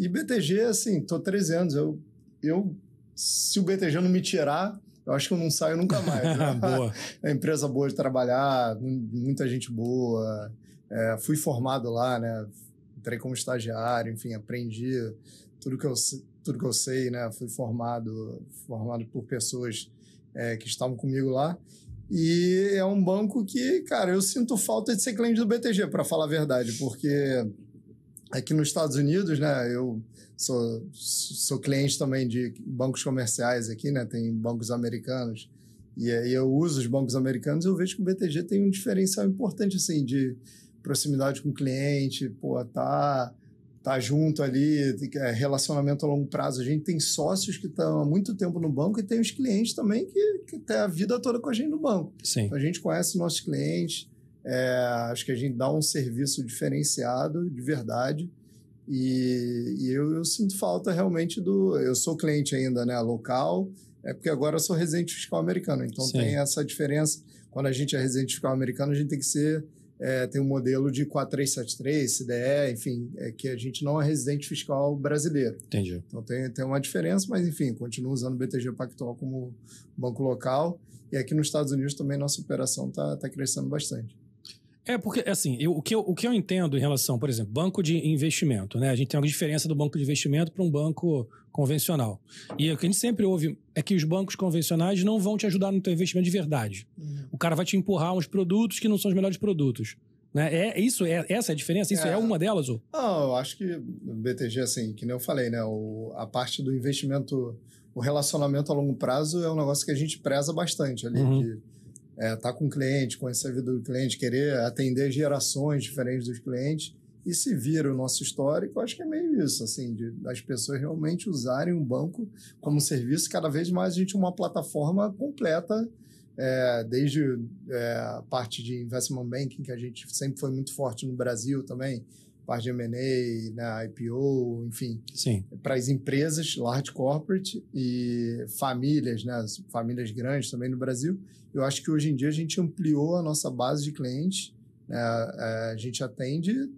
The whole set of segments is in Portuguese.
E BTG, assim, tô 13 anos. Eu, eu, se o BTG não me tirar, eu acho que eu não saio nunca mais. Né? boa. É empresa boa de trabalhar, muita gente boa. É, fui formado lá, né? Entrei como estagiário, enfim, aprendi tudo que eu, tudo que eu sei, né? Fui formado, formado por pessoas é, que estavam comigo lá. E é um banco que, cara, eu sinto falta de ser cliente do BTG, para falar a verdade, porque aqui nos Estados Unidos, né? Eu sou, sou cliente também de bancos comerciais aqui, né? Tem bancos americanos. E aí eu uso os bancos americanos eu vejo que o BTG tem um diferencial importante, assim, de proximidade com o cliente, pô, tá, tá junto ali, é, relacionamento a longo prazo. A gente tem sócios que estão há muito tempo no banco e tem os clientes também que, que têm a vida toda com a gente no banco. Sim. Então a gente conhece nossos clientes, é, acho que a gente dá um serviço diferenciado, de verdade. E, e eu, eu, sinto falta realmente do. Eu sou cliente ainda, né? Local, é porque agora eu sou residente fiscal americano. Então Sim. tem essa diferença. Quando a gente é residente fiscal americano, a gente tem que ser. É, tem um modelo de 4373, CDE, enfim, é que a gente não é residente fiscal brasileiro. Entendi. Então tem, tem uma diferença, mas enfim, continuo usando o BTG Pactual como banco local. E aqui nos Estados Unidos também nossa operação está tá crescendo bastante. É, porque, assim, eu, o, que eu, o que eu entendo em relação, por exemplo, banco de investimento, né? A gente tem uma diferença do banco de investimento para um banco convencional. E o que a gente sempre ouve é que os bancos convencionais não vão te ajudar no teu investimento de verdade. Uhum. O cara vai te empurrar uns produtos que não são os melhores produtos. Né? É, é isso, é essa é a diferença. Isso é, é uma delas, ou? Não, eu acho que BTG assim, que nem eu falei, né? O, a parte do investimento, o relacionamento a longo prazo é um negócio que a gente preza bastante ali, uhum. que é, tá com o cliente, conhecer o servidor do cliente, querer atender gerações diferentes dos clientes e se vira o nosso histórico, acho que é meio isso, assim, de, das pessoas realmente usarem um banco como serviço, cada vez mais a gente é uma plataforma completa, é, desde é, a parte de investment banking, que a gente sempre foi muito forte no Brasil também, parte de M&A, na né, IPO, enfim, para as empresas large corporate e famílias, né, famílias grandes também no Brasil. Eu acho que hoje em dia a gente ampliou a nossa base de clientes, né, é, a gente atende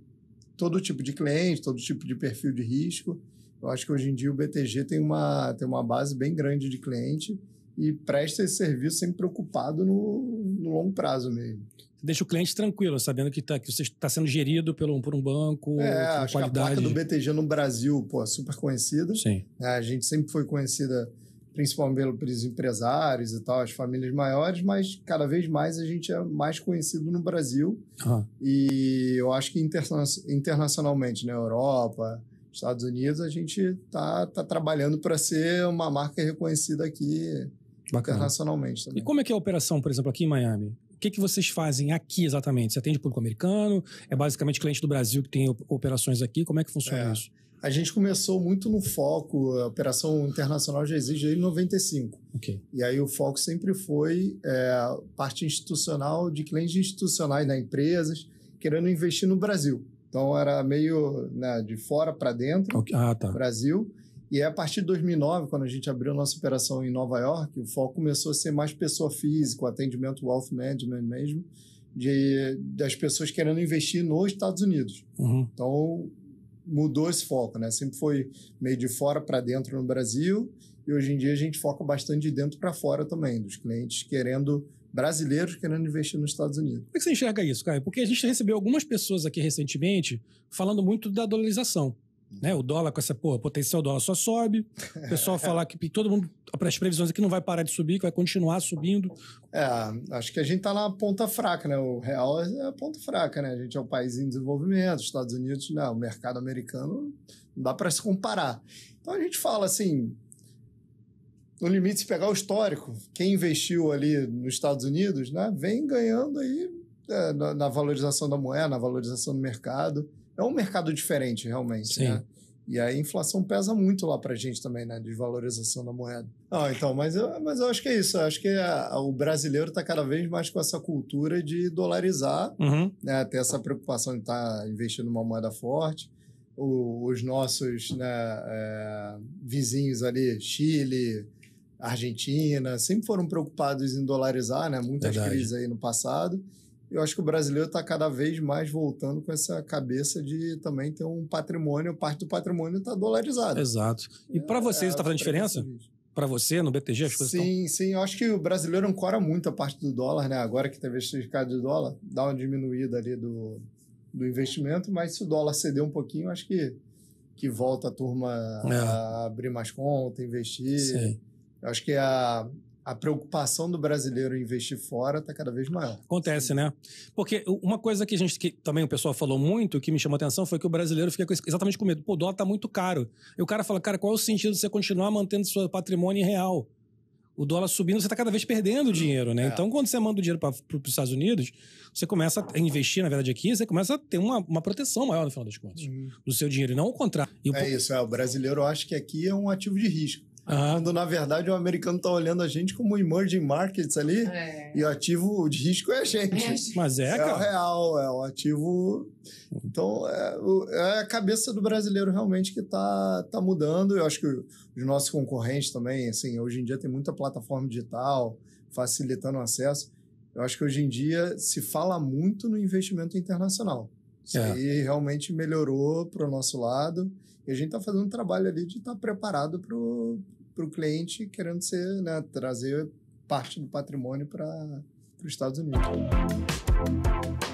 todo tipo de cliente, todo tipo de perfil de risco. Eu acho que hoje em dia o BTG tem uma, tem uma base bem grande de cliente e presta esse serviço sempre preocupado no, no longo prazo mesmo deixa o cliente tranquilo, sabendo que, tá, que você está sendo gerido pelo, por um banco, é, com qualidade. a placa do BTG no Brasil, pô, é super conhecida. Sim. É, a gente sempre foi conhecida principalmente pelos empresários e tal, as famílias maiores, mas cada vez mais a gente é mais conhecido no Brasil uhum. e eu acho que interna internacionalmente, na né, Europa, Estados Unidos, a gente tá, tá trabalhando para ser uma marca reconhecida aqui Bacana. internacionalmente também. E como é que é a operação, por exemplo, aqui em Miami? que, que vocês fazem aqui exatamente? Você atende público americano? É basicamente cliente do Brasil que tem operações aqui? Como é que funciona é, isso? A gente começou muito no foco, a operação internacional já existe desde 95. Okay. E aí o foco sempre foi é, parte institucional de clientes institucionais da né, empresas querendo investir no Brasil. Então era meio né, de fora para dentro, okay. ah, tá. Brasil. E é a partir de 2009, quando a gente abriu nossa operação em Nova York, o foco começou a ser mais pessoa física, atendimento wealth management mesmo, de, das pessoas querendo investir nos Estados Unidos. Uhum. Então, mudou esse foco, né? Sempre foi meio de fora para dentro no Brasil e hoje em dia a gente foca bastante de dentro para fora também, dos clientes querendo brasileiros querendo investir nos Estados Unidos. Como é que você enxerga isso, Caio? Porque a gente recebeu algumas pessoas aqui recentemente falando muito da dolarização. Né? O dólar com essa porra, potencial dólar só sobe. O pessoal falar que todo mundo, para as previsões aqui, é não vai parar de subir, que vai continuar subindo. É, acho que a gente está na ponta fraca, né? O real é a ponta fraca, né? A gente é um país em desenvolvimento, Estados Unidos, né? o mercado americano não dá para se comparar. Então a gente fala assim, no limite, se pegar o histórico, quem investiu ali nos Estados Unidos, né, vem ganhando aí é, na, na valorização da moeda, na valorização do mercado é um mercado diferente, realmente. Né? Sim. Né? E aí a inflação pesa muito lá para a gente também, né? Desvalorização da moeda. Ah, então, mas eu, mas eu acho que é isso. Eu acho que a, a, o brasileiro está cada vez mais com essa cultura de dolarizar, uhum. né? ter essa preocupação de estar tá investindo numa moeda forte. O, os nossos né, é, vizinhos ali, Chile, Argentina, sempre foram preocupados em dolarizar, né? Muitas Verdade. crises aí no passado. Eu acho que o brasileiro está cada vez mais voltando com essa cabeça de também ter um patrimônio, parte do patrimônio está dolarizado. Exato. E para vocês está é, é tá fazendo é diferença? Para você, no BTG, as coisas Sim, estão... sim. Eu acho que o brasileiro ancora muito a parte do dólar, né? Agora que teve esse mercado de dólar, dá uma diminuída ali do, do investimento, mas se o dólar ceder um pouquinho, acho que, que volta a turma é. a abrir mais conta, investir. Sim. Eu acho que a, a preocupação do brasileiro em investir fora está cada vez maior. Acontece, Sim. né? Porque uma coisa que a gente, que também o pessoal falou muito, que me chamou a atenção, foi que o brasileiro fica exatamente com medo. Pô, o dólar está muito caro. E o cara fala, cara, qual é o sentido de você continuar mantendo seu patrimônio real? O dólar subindo, você está cada vez perdendo hum, dinheiro, né? É. Então, quando você manda o dinheiro para os Estados Unidos, você começa a investir, na verdade, aqui, você começa a ter uma, uma proteção maior, no final das contas, uhum. do seu dinheiro, e não o contrário. O... é isso, é, o brasileiro acha que aqui é um ativo de risco. Uhum. Ah, Quando, na verdade, o americano está olhando a gente como emerging markets ali é. e o ativo de risco é a gente. É. Mas é, cara. É o real, é o ativo. Então, é, é a cabeça do brasileiro realmente que está tá mudando. Eu acho que os nossos concorrentes também, assim, hoje em dia tem muita plataforma digital facilitando o acesso. Eu acho que hoje em dia se fala muito no investimento internacional. Isso é. aí realmente melhorou para o nosso lado. E a gente está fazendo um trabalho ali de estar tá preparado para o cliente querendo ser, né, trazer parte do patrimônio para os Estados Unidos.